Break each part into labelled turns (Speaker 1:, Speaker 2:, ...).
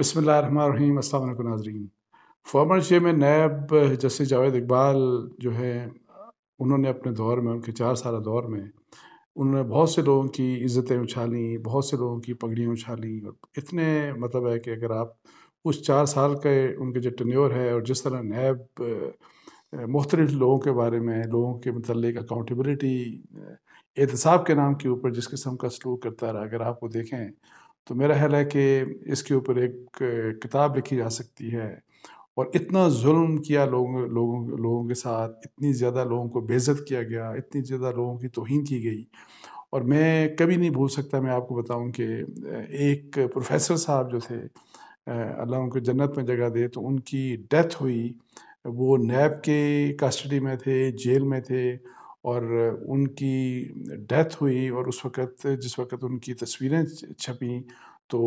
Speaker 1: बसमिल नाजरीन former chairman NAB justice Javed Iqbal जो है उन्होंने अपने दौर में उनके चार साल दौर में उन्होंने बहुत से लोगों की इज़्ज़तें उछाली बहुत से लोगों की पगड़ियाँ उछाली और इतने मतलब है कि अगर आप उस चार साल के उनके जो टन्योर है और जिस तरह नैब मुख्तलिफ लोगों के बारे में लोगों के मतलब अकाउंटबिलिटी एहतसाब के नाम के ऊपर जिस किस्म का सलूक करता रहा अगर आप वो देखें तो मेरा ख्याल है कि इसके ऊपर एक किताब लिखी जा सकती है और इतना जुल्म किया लोगों लोगों लोगों के साथ इतनी ज़्यादा लोगों को बेज़त किया गया इतनी ज़्यादा लोगों की तोहन की गई और मैं कभी नहीं भूल सकता मैं आपको बताऊं कि एक प्रोफेसर साहब जो थे अल्लाह उनको जन्नत में जगह दे तो उनकी डेथ हुई वो नैब के कस्टडी में थे जेल में थे और उनकी डेथ हुई और उस वक़्त जिस वक़्त उनकी तस्वीरें छपी तो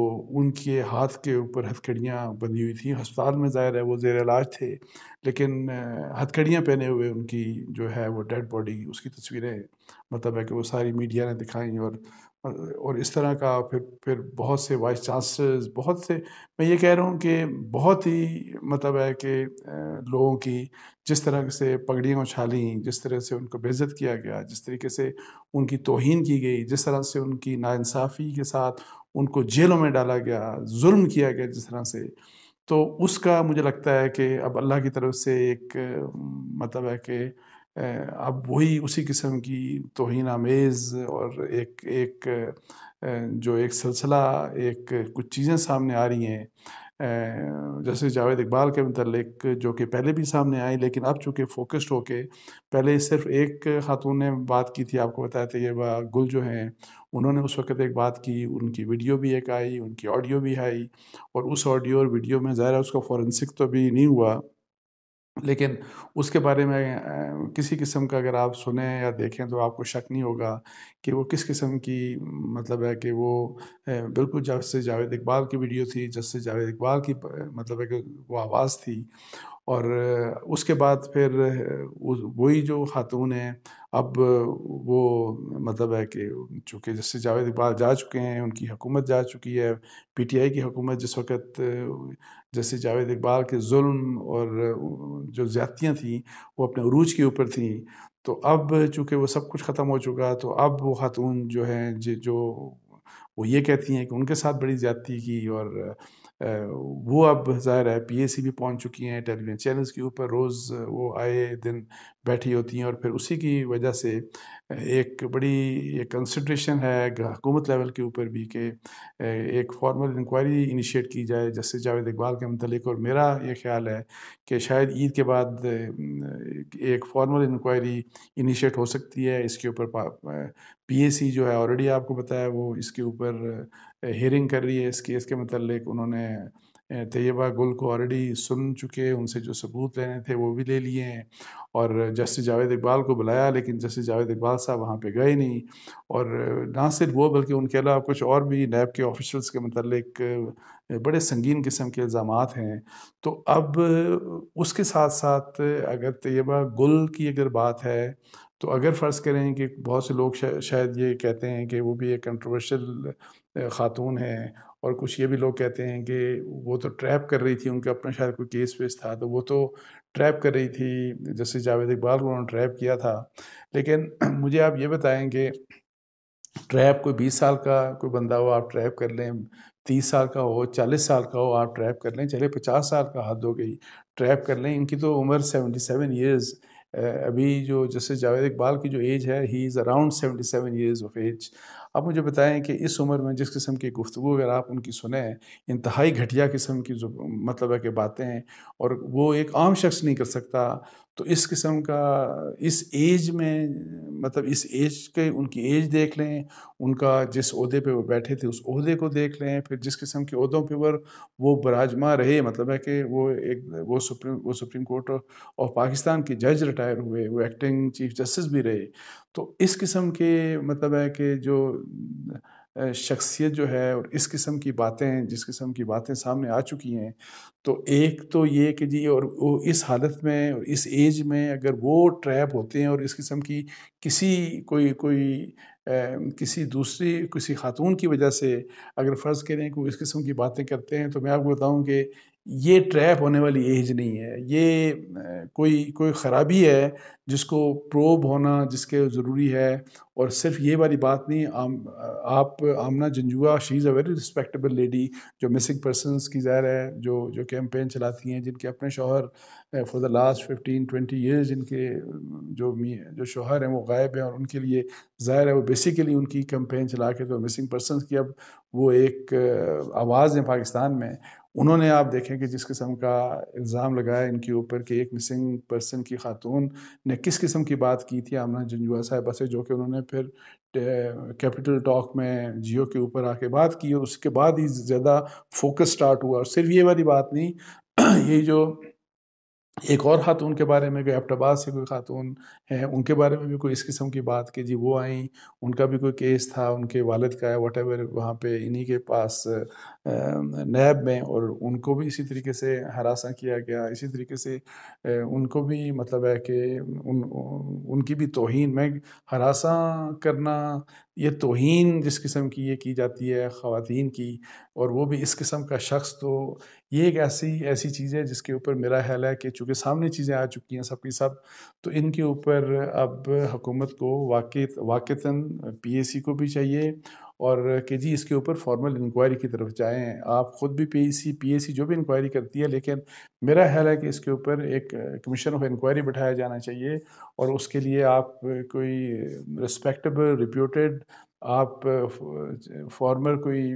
Speaker 1: उनके हाथ के ऊपर हथकड़ियाँ बंधी हुई थी अस्पताल में ज़ाहिर है वो जेर इलाज थे लेकिन हथकड़ियाँ पहने हुए उनकी जो है वो डेड बॉडी उसकी तस्वीरें मतलब है कि वो सारी मीडिया ने दिखाई और और इस तरह का फिर फिर बहुत से वाइस चांसलर्स बहुत से मैं ये कह रहा हूँ कि बहुत ही मतलब है कि लोगों की जिस तरह से पगड़ियाँ उछाली जिस तरह से उनको बेज़त किया गया जिस तरीके से उनकी तोहन की गई जिस तरह से उनकी नाानसाफ़ी के साथ उनको जेलों में डाला गया जुल्म किया गया जिस तरह से तो उसका मुझे लगता है कि अब अल्लाह की तरफ से एक मतलब है कि अब वही उसी किस्म की तोहन आमेज़ और एक एक जो एक सिलसिला एक कुछ चीज़ें सामने आ रही हैं जैसे जावेद इकबाल के मतलब जो कि पहले भी सामने आई लेकिन अब चूँकि फोकस्ड होके पहले सिर्फ एक खातून ने बात की थी आपको बताया था तैयबा गुल जो हैं उन्होंने उस वक्त एक बात की उनकी वीडियो भी एक आई उनकी ऑडियो भी आई और उस ऑडियो और वीडियो में ज़ाहिर उसका फॉरेंसिक तो भी नहीं हुआ लेकिन उसके बारे में किसी किस्म का अगर आप सुने या देखें तो आपको शक नहीं होगा कि वो किस किस्म की मतलब है कि वो बिल्कुल जब से जावेद इकबाल की वीडियो थी जब से जावेद इकबाल की मतलब है कि वो आवाज़ थी और उसके बाद फिर वही जो खातून हैं अब वो मतलब है कि चूँकि जैसे जावेद इकबाल जा चुके हैं उनकी हुकूमत जा चुकी है पी टी आई की हुकूमत जिस वक्त जैसे जावेद इकबाल के जुल्म और जो ज़्यादतियाँ थीं वो अपने अरूज के ऊपर थीं तो अब चूँकि वो सब कुछ ख़त्म हो चुका तो अब वो ख़ातून जो हैं जो वो ये कहती हैं कि उनके साथ बड़ी ज़्यादती की और वो अब ज़ाहिर है सी भी पहुंच चुकी हैं टेलीविजन चैनल्स के ऊपर रोज़ वो आए दिन बैठी होती हैं और फिर उसी की वजह से एक बड़ी एक कंसिड्रेशन है हुकूमत लेवल के ऊपर भी कि एक फॉर्मल इंक्वायरी इनिशिएट की जाए जस्टिस जावेद इकबाल के मतलब और मेरा ये ख्याल है कि शायद ईद के बाद एक फॉर्मल इंक्वायरी इनिशिएट हो सकती है इसके ऊपर पीएसी जो है ऑलरेडी आपको बताया वो इसके ऊपर हेयरिंग कर रही है इस केस के मतलब उन्होंने तैयबा तो गुल को ऑलरेडी सुन चुके उनसे जो सबूत लेने थे वो भी ले लिए हैं और जस्टिस जावेद इकबाल को बुलाया लेकिन जस्टिस जावेद इकबाल साहब वहाँ पे गए नहीं और ना सिर्फ वो बल्कि उनके अलावा कुछ और भी नैब के ऑफिशल्स के मतलब बड़े संगीन किस्म के इल्ज़ाम हैं तो अब उसके साथ साथ अगर तैयबा तो गुल की अगर बात है तो अगर फ़र्ज़ करें कि बहुत से लोग शायद ये कहते हैं कि वो भी एक कंट्रोवर्शल ख़ातून हैं और कुछ ये भी लोग कहते हैं कि वो तो ट्रैप कर रही थी उनके अपना शायद कोई केस वेस था तो वो तो ट्रैप कर रही थी जैसे जावेद इकबाल को उन्होंने ट्रैप किया था लेकिन मुझे आप ये बताएं कि ट्रैप कोई बीस साल का कोई बंदा हो आप ट्रैप कर लें तीस साल का हो चालीस साल का हो आप ट्रैप कर लें चले पचास साल का हाथ हो गई ट्रैप कर लें इनकी तो उम्र सेवेंटी सेवन ईयर्स अभी जो जैसे जावेद इकबाल की जो एज है he is around seventy seven years of age आप मुझे बताएं कि इस उम्र में जिस किस्म की गुफ्तु अगर आप उनकी सुने इंतहाई घटिया किस्म की जो मतलब है कि बातें हैं और वो एक आम शख्स नहीं कर सकता तो इस किस्म का इस एज में मतलब इस एज के उनकी एज देख लें उनका जिस अहदे पे वो बैठे थे उस अहदे को देख लें फिर जिस किस्म के अहदों पे वर वो बराजमा रहे मतलब है कि वो एक वो सुप्रीम वो सुप्रीम कोर्ट ऑफ पाकिस्तान के जज रिटायर हुए वो एक्टिंग चीफ जस्टिस भी रहे तो इस किस्म के मतलब है कि जो शख्सियत जो है और इस किस्म की बातें जिस किस्म की बातें सामने आ चुकी हैं तो एक तो ये कि जी और वो इस हालत में और इस एज में अगर वो ट्रैप होते हैं और इस किस्म की किसी कोई कोई किसी दूसरी किसी खातून की वजह से अगर फ़र्ज़ करें कि इस किस्म की बातें करते हैं तो मैं आपको बताऊं कि ये ट्रैप होने वाली एज नहीं है ये कोई कोई ख़राबी है जिसको प्रोब होना जिसके ज़रूरी है और सिर्फ ये वाली बात नहीं आम आप Amna Janjua she is a very respectable lady जो मिसिंग पर्सनस की ज़ाहिर है जो जो कैंपेन चलाती हैं जिनके अपने शोहर for the last fifteen twenty years जिनके जो जो शोहर हैं वो गायब हैं और उनके लिए ज़ाहिर है वो बेसिकली उनकी कैंपेन चला के तो मिसिंग पर्सन की अब वो एक आवाज़ है पाकिस्तान में उन्होंने आप देखें कि जिस किस्म का इल्ज़ाम लगाया इनके ऊपर कि एक मिसिंग पर्सन की खातून ने किस किस्म की बात की थी आमना जंजुआ साहिबा से जो कि उन्होंने फिर कैपिटल टॉक में जियो के ऊपर आके बात की और उसके बाद ही ज़्यादा फोकस स्टार्ट हुआ और सिर्फ ये वाली बात नहीं ये जो एक और खातून के बारे में कोई अफ्टाबाद से कोई खातून है उनके बारे में भी कोई इस किस्म की बात की जी वो आई उनका भी कोई केस था उनके वालद का है वट एवर वहाँ पे इन्हीं के पास नैब में और उनको भी इसी तरीके से हरासा किया गया इसी तरीके से उनको भी मतलब है कि उन उनकी भी तोहन में हरासा करना ये तोहन जिस किस्म की ये की जाती है ख़वान की और वो भी इस किस्म का शख्स तो ये एक ऐसी ऐसी चीज़ है जिसके ऊपर मेरा ख्याल है कि चूँकि सामने चीज़ें आ चुकी हैं सबकी सब तो इनके ऊपर अब हुकूमत को वाक़ वाक़ता पी ए सी को भी चाहिए और कि जी इसके ऊपर फॉर्मल इंक्वायरी की तरफ जाएं आप ख़ुद भी एस पीएसी e जो भी इंक्वायरी करती है लेकिन मेरा ख्याल है कि इसके ऊपर एक कमीशन ऑफ इंक्वायरी बैठाया जाना चाहिए और उसके लिए आप कोई रिस्पेक्टेबल रिप्यूटेड आप फॉर्मर कोई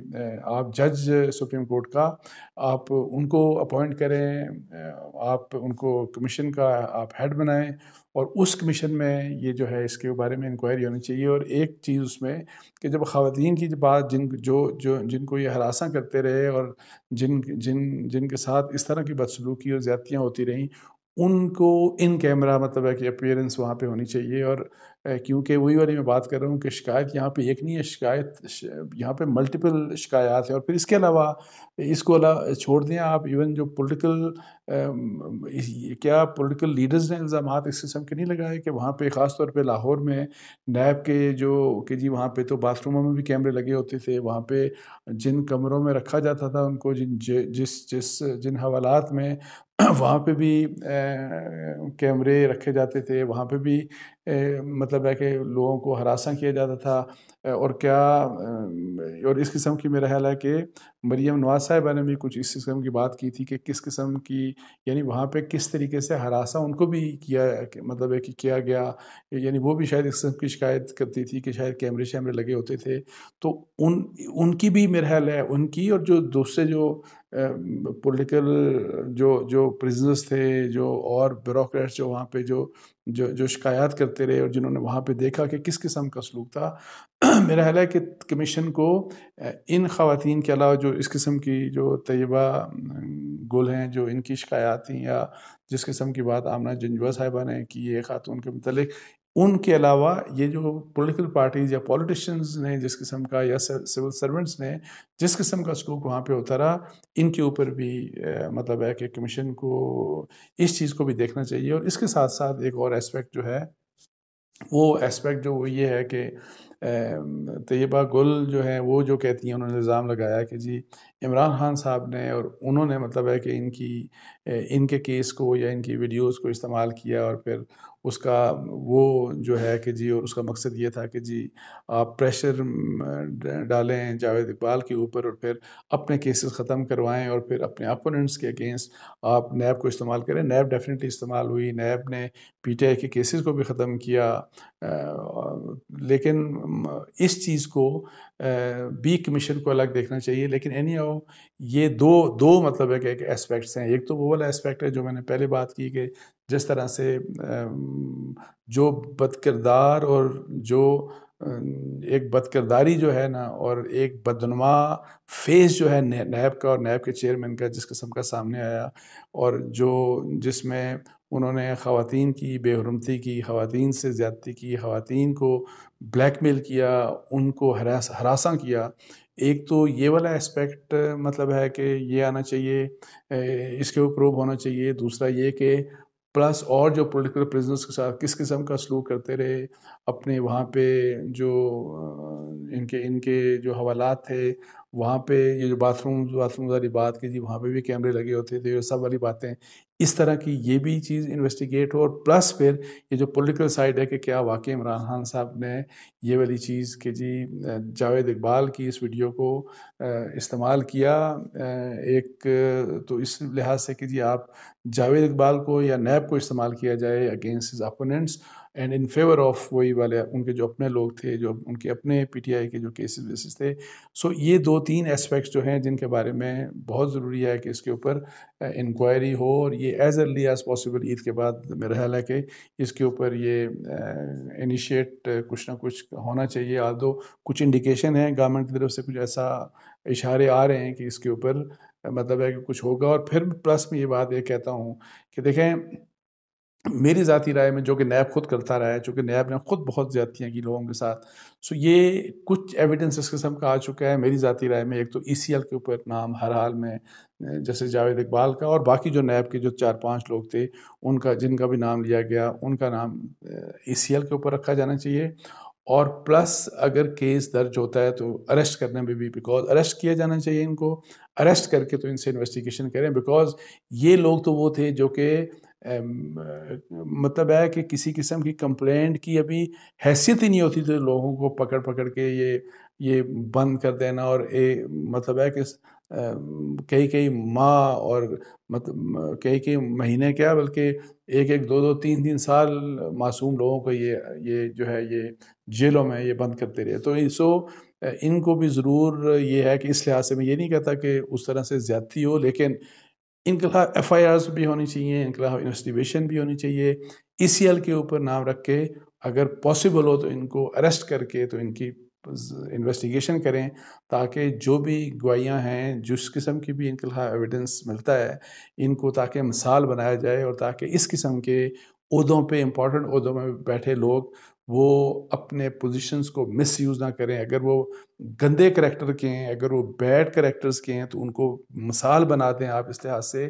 Speaker 1: आप जज सुप्रीम कोर्ट का आप उनको अपॉइंट करें आप उनको कमीशन का आप हेड बनाएं और उस कमीशन में ये जो है इसके बारे में इंक्वायरी होनी चाहिए और एक चीज़ उसमें कि जब ख़वातीन की बात जिन जो जो जिनको ये हरासा करते रहे और जिन जिन जिनके साथ इस तरह की बदसलूकी और ज़्यादतियाँ होती रहीं उनको इन कैमरा मतलब है कि अपियरेंस वहाँ पे होनी चाहिए और क्योंकि वही वाली मैं बात कर रहा हूँ कि शिकायत यहाँ पे एक नहीं है शिकायत यहाँ पे मल्टीपल शिकायत है और फिर इसके अलावा इसको अला छोड़ दें आप इवन जो पॉलिटिकल क्या पॉलिटिकल लीडर्स ने इल्ज़ाम इस किस्म के नहीं लगाए कि वहाँ पे ख़ास तौर पे लाहौर में नैब के जो कि जी वहाँ पे तो बाथरूमों में भी कैमरे लगे होते थे वहाँ पे जिन कमरों में रखा जाता था उनको जिन जिस जिस जिन हवालात में वहाँ पे भी कैमरे रखे जाते थे वहाँ पे भी मतलब है कि लोगों को हरासा किया जाता था और क्या और इस किस्म की मेरा ख्याल है कि मरियम नवाज साहिबा ने भी कुछ इस किस्म की बात की थी कि किस किस्म की यानी वहाँ पे किस तरीके से हरासा उनको भी किया मतलब है कि किया गया यानी वो भी शायद इस किस्म की शिकायत करती थी कि शायद कैमरे शैमरे लगे होते थे तो उन उनकी भी मेरा ख्याल है उनकी और जो दूसरे जो पॉलिटिकल जो जो प्रिजनर्स थे जो और ब्यूरोक्रेट्स जो वहाँ पे जो जो जो शिकायत करते रहे और जिन्होंने वहाँ पे देखा कि किस किस्म का सलूक था मेरा ख्याल है कि कमीशन को इन खातन के अलावा जो इस किस्म की जो तयबा गुल हैं जो इनकी शिकायत थी या जिस किस्म की बात आमना जंजुआ साहिबा ने की ये ख़ातून के मतलब उनके अलावा ये जो पॉलिटिकल पार्टीज या पॉलिटिशियंस ने जिस किस्म का या सिविल सर्वेंट्स ने जिस किस्म का स्कोप वहाँ पे होता रहा इनके ऊपर भी ए, मतलब है कि कमीशन को इस चीज़ को भी देखना चाहिए और इसके साथ साथ एक और एस्पेक्ट जो है वो एस्पेक्ट जो वो ये है कि तयबा गुल जो है वो जो कहती हैं उन्होंने इल्ज़ाम लगाया कि जी इमरान खान साहब ने और उन्होंने मतलब है कि इनकी इनके केस को या इनकी वीडियोस को इस्तेमाल किया और फिर उसका वो जो है कि जी और उसका मकसद ये था कि जी आप प्रेशर डालें जावेद इकबाल के ऊपर और फिर अपने केसेस ख़त्म करवाएं और फिर अपने अपोनेंट्स के अगेंस्ट आप नैब को इस्तेमाल करें नैब डेफिनेटली इस्तेमाल हुई नैब ने पीटीआई के केसेस को भी ख़त्म किया लेकिन इस चीज़ को बी कमीशन को अलग देखना चाहिए लेकिन एनी आओ ये दो दो मतलब है कि एक एस्पेक्ट्स हैं एक तो वो वाला एस्पेक्ट है जो मैंने पहले बात की कि जिस तरह से जो बदकरदार और जो एक बदकरदारी जो है ना और एक बदनुमा फेस जो है नैब का और नैब के चेयरमैन का जिस किस्म का सामने आया और जो जिसमें उन्होंने ख़वान की बेहरमती की ख़वान से ज़्यादती की ख़वान को ब्लैकमेल किया उनको हरास हरासा किया एक तो ये वाला एस्पेक्ट मतलब है कि ये आना चाहिए इसके ऊपर प्रूव होना चाहिए दूसरा ये कि प्लस और जो पोलिटिकल प्रिजनर्स के साथ किस किस्म का सलूक करते रहे अपने वहाँ पे जो इनके इनके जो हवालात थे वहाँ पे ये जो बाथरूम बाथरूम वाली बात की जी वहाँ पे भी कैमरे लगे होते थे ये सब वाली बातें इस तरह की ये भी चीज़ इन्वेस्टिगेट हो और प्लस फिर ये जो पॉलिटिकल साइड है कि क्या वाकई इमरान खान साहब ने ये वाली चीज़ कि जी जावेद इकबाल की इस वीडियो को इस्तेमाल किया एक तो इस लिहाज से कि जी आप जावेद इकबाल को या नैब को इस्तेमाल किया जाए against opponents and in favour of वही वाले उनके जो अपने लोग थे जो उनके अपने पीटीआई के जो केसेस वेसेस थे सो so ये दो तीन एस्पेक्ट्स जो हैं जिनके बारे में बहुत ज़रूरी है कि इसके ऊपर इंक्वायरी हो और ये as early as possible Eid के बाद मेरा ख्याल है कि इसके ऊपर ये इनिशिएट कुछ ना कुछ होना चाहिए आ दो कुछ इंडिकेशन है गवर्नमेंट की तरफ से कुछ ऐसा इशारे आ रहे हैं कि इसके ऊपर मतलब है कि कुछ होगा और फिर प्लस में ये बात ये कहता हूँ कि देखें मेरी ज़ाती राय में जो कि नैब खुद करता रहा है चूँकि नैब ने खुद बहुत ज़्यादतियाँ की लोगों के साथ सो ये कुछ एविडेंस इस किस्म का आ चुका है मेरी ज़ाती राय में एक तो ई सी एल के ऊपर नाम हर हाल में जैसे जावेद इकबाल का और बाकी जो नैब के जो चार पांच लोग थे उनका जिनका भी नाम लिया गया उनका नाम ई सी एल के ऊपर रखा जाना चाहिए और प्लस अगर केस दर्ज होता है तो अरेस्ट करने में भी बिकॉज अरेस्ट किया जाना चाहिए इनको अरेस्ट करके तो इनसे इन्वेस्टिगेशन करें बिकॉज ये लोग तो वो थे जो कि मतलब है कि किसी किस्म की कंप्लेंट की अभी हैसियत ही नहीं होती तो लोगों को पकड़ पकड़ के ये ये बंद कर देना और ए, मतलब है कि कई कई माह और मतलब कई कई महीने क्या बल्कि एक एक दो दो तीन तीन साल मासूम लोगों को ये ये जो है ये जेलों में ये बंद करते रहे तो सो इनको भी ज़रूर ये है कि इस लिहाज से मैं ये नहीं कहता कि उस तरह से ज़्यादती हो लेकिन इनके खिलाफ एफ भी होनी चाहिए इनके खिलाफ इन्वेस्टिगेशन भी होनी चाहिए ई e के ऊपर नाम रख के अगर पॉसिबल हो तो इनको अरेस्ट करके तो इनकी इन्वेस्टिगेशन करें ताकि जो भी गवाहियाँ हैं जिस किस्म की भी इनके खिलाफ एविडेंस मिलता है इनको ताकि मिसाल बनाया जाए और ताकि इस किस्म के उहदों पे इम्पोर्टेंट उहदों में बैठे लोग वो अपने पोजीशंस को मिस यूज़ ना करें अगर वो गंदे करेक्टर के हैं अगर वो बैड करेक्टर्स के हैं तो उनको मिसाल बनाते हैं आप इस लिहाज से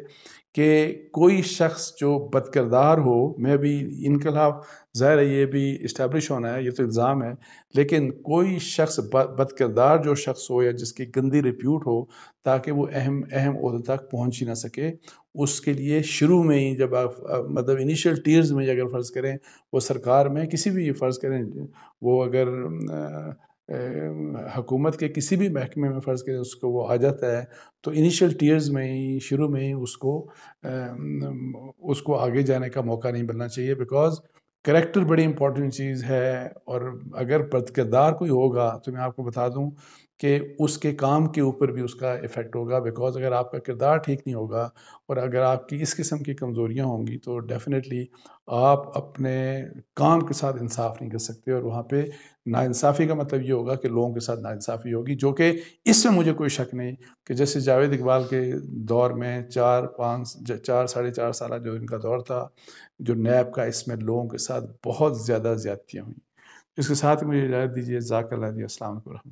Speaker 1: कि कोई शख्स जो बदकरदार हो मैं भी इनकलाब ज़ाहिर है ये भी इस्टेब्लिश होना है ये तो इल्ज़ाम है लेकिन कोई शख्स बदकरदार जो शख्स हो या जिसकी गंदी रिप्यूट हो ताकि वो अहम अहम उहदे तक पहुँच ही ना सके उसके लिए शुरू में ही जब आप मतलब इनिशियल टीयर्स में अगर फ़र्ज़ करें वो सरकार में किसी भी फ़र्ज़ करें वो अगर हकूमत के किसी भी महकमे में फ़र्ज़ करें उसको वो आ जाता है तो इनिशियल टीयर्स में ही शुरू में ही उसको उसको आगे जाने का मौका नहीं मिलना चाहिए बिकॉज़ करेक्टर बड़ी इंपॉर्टेंट चीज़ है और अगर किरदार कोई होगा तो मैं आपको बता दूं कि उसके काम के ऊपर भी उसका इफ़ेक्ट होगा बिकॉज अगर आपका किरदार ठीक नहीं होगा और अगर आपकी इस किस्म की कमज़ोरियाँ होंगी तो डेफ़िनेटली आप अपने काम के साथ इंसाफ नहीं कर सकते और वहाँ पर नासाफ़ी का मतलब ये होगा कि लोगों के साथ नासाफ़ी होगी जो कि इसमें मुझे कोई शक नहीं कि जैसे जावेद इकबाल के दौर में चार पाँच चार साढ़े चार साल जो इनका दौर था जो नैब का इसमें लोगों के साथ बहुत ज़्यादा ज्यादतियाँ हुई इसके साथ मुझे इजाज़त दीजिए जाकर अल्लाह